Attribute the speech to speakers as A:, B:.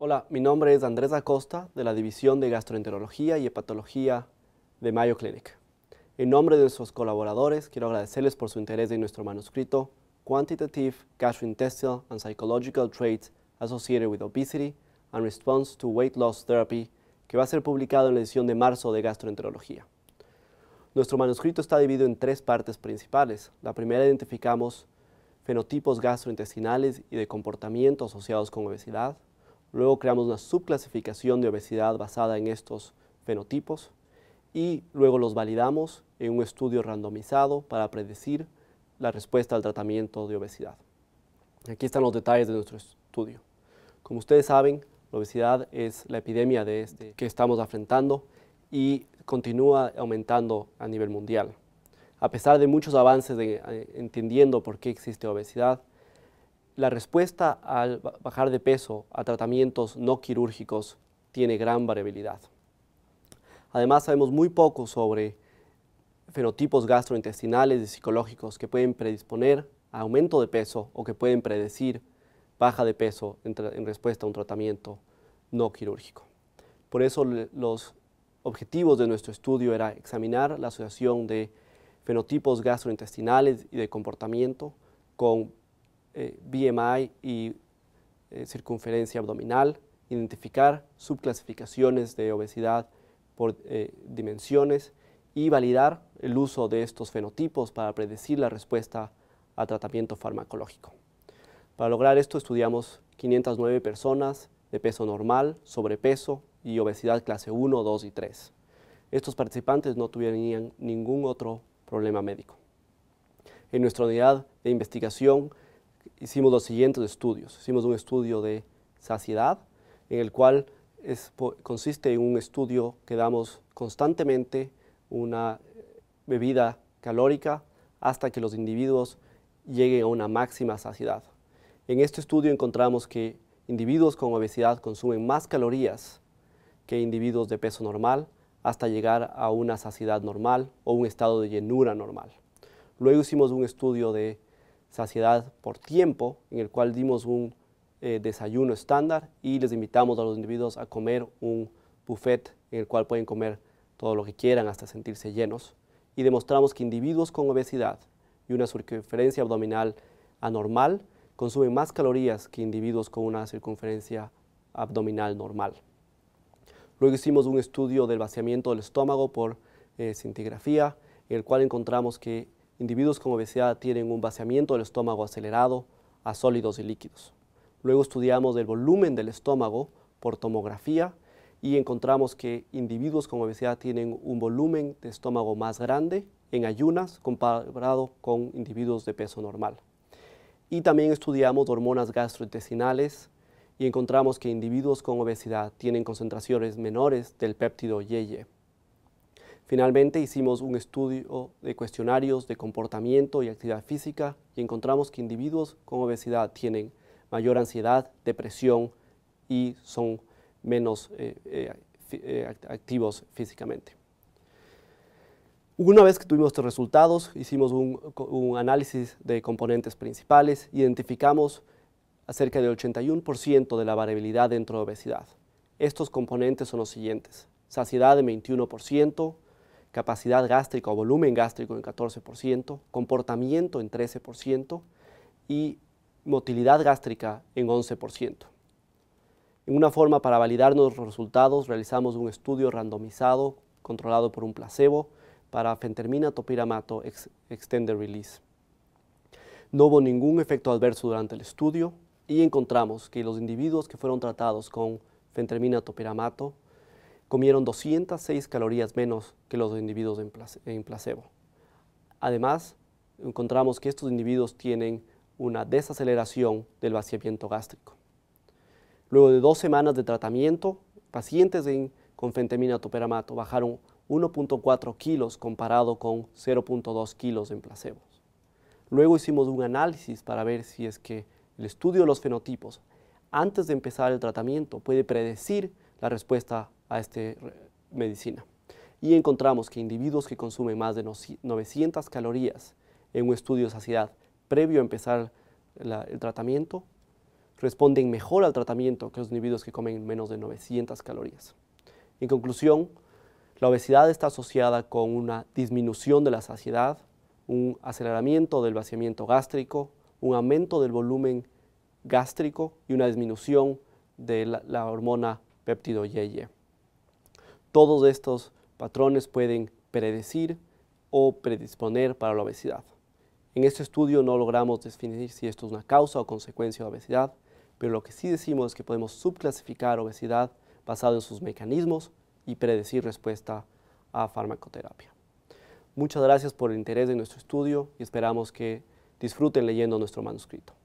A: Hola, mi nombre es Andrés Acosta de la División de Gastroenterología y Hepatología de Mayo Clinic. En nombre de nuestros colaboradores, quiero agradecerles por su interés en nuestro manuscrito Quantitative Gastrointestinal and Psychological Traits Associated with Obesity and Response to Weight Loss Therapy, que va a ser publicado en la edición de marzo de Gastroenterología. Nuestro manuscrito está dividido en tres partes principales. La primera identificamos fenotipos gastrointestinales y de comportamiento asociados con obesidad. Luego creamos una subclasificación de obesidad basada en estos fenotipos y luego los validamos en un estudio randomizado para predecir la respuesta al tratamiento de obesidad. Aquí están los detalles de nuestro estudio. Como ustedes saben, la obesidad es la epidemia este que estamos afrontando y continúa aumentando a nivel mundial. A pesar de muchos avances de, eh, entendiendo por qué existe obesidad, la respuesta al bajar de peso a tratamientos no quirúrgicos tiene gran variabilidad. Además, sabemos muy poco sobre fenotipos gastrointestinales y psicológicos que pueden predisponer a aumento de peso o que pueden predecir baja de peso en, respuesta a un tratamiento no quirúrgico. Por eso los objetivos de nuestro estudio era examinar la asociación de fenotipos gastrointestinales y de comportamiento con eh, BMI y eh, circunferencia abdominal, identificar subclasificaciones de obesidad por eh, dimensiones y validar el uso de estos fenotipos para predecir la respuesta a tratamiento farmacológico. Para lograr esto estudiamos 509 personas de peso normal, sobrepeso y obesidad clase 1, 2 y 3. Estos participantes no tuvieron ningún otro problema médico. En nuestra unidad de investigación hicimos los siguientes estudios. Hicimos un estudio de saciedad, en el cual consiste en un estudio que damos constantemente una eh, bebida calórica hasta que los individuos lleguen a una máxima saciedad. En este estudio encontramos que individuos con obesidad consumen más calorías que individuos de peso normal hasta llegar a una saciedad normal o un estado de llenura normal. Luego hicimos un estudio de saciedad por tiempo, en el cual dimos un eh, desayuno estándar y les invitamos a los individuos a comer un buffet en el cual pueden comer todo lo que quieran hasta sentirse llenos. Y demostramos que individuos con obesidad y una circunferencia abdominal anormal consumen más calorías que individuos con una circunferencia abdominal normal. Luego hicimos un estudio del vaciamiento del estómago por eh, cintigrafía, en el cual encontramos que individuos con obesidad tienen un vaciamiento del estómago acelerado a sólidos y líquidos. Luego estudiamos el volumen del estómago por tomografía y encontramos que individuos con obesidad tienen un volumen de estómago más grande en ayunas comparado con individuos de peso normal. Y también estudiamos hormonas gastrointestinales y encontramos que individuos con obesidad tienen concentraciones menores del péptido YY. Finalmente hicimos un estudio de cuestionarios de comportamiento y actividad física y encontramos que individuos con obesidad tienen mayor ansiedad, depresión y son menos eh, eh, eh, activos físicamente. Una vez que tuvimos estos resultados, hicimos un, análisis de componentes principales, identificamos acerca del 81% de la variabilidad dentro de obesidad. Estos componentes son los siguientes. Saciedad de 21%, capacidad gástrica o volumen gástrico en 14%, comportamiento en 13% y motilidad gástrica en 11%. En una forma para validar nuestros resultados, realizamos un estudio randomizado controlado por un placebo para fentermina topiramato extended release. No hubo ningún efecto adverso durante el estudio y encontramos que los individuos que fueron tratados con fentermina topiramato comieron 206 calorías menos que los individuos en placebo. Además, encontramos que estos individuos tienen una desaceleración del vaciamiento gástrico. Luego de dos semanas de tratamiento, pacientes en, con fentemina toperamato bajaron 1.4 kilos comparado con 0.2 kilos en placebo. Luego hicimos un análisis para ver si es que el estudio de los fenotipos antes de empezar el tratamiento puede predecir la respuesta a esta medicina. Y encontramos que individuos que consumen más de 900 calorías en un estudio de saciedad previo a empezar el tratamiento responden mejor al tratamiento que los individuos que comen menos de 900 calorías. En conclusión, la obesidad está asociada con una disminución de la saciedad, un aceleramiento del vaciamiento gástrico, un aumento del volumen gástrico y una disminución de la, la hormona péptido YY. Todos estos patrones pueden predecir o predisponer para la obesidad. En este estudio no logramos definir si esto es una causa o consecuencia de obesidad, pero lo que sí decimos es que podemos subclasificar obesidad basado en sus mecanismos y predecir respuesta a farmacoterapia. Muchas gracias por el interés de nuestro estudio y esperamos que disfruten leyendo nuestro manuscrito.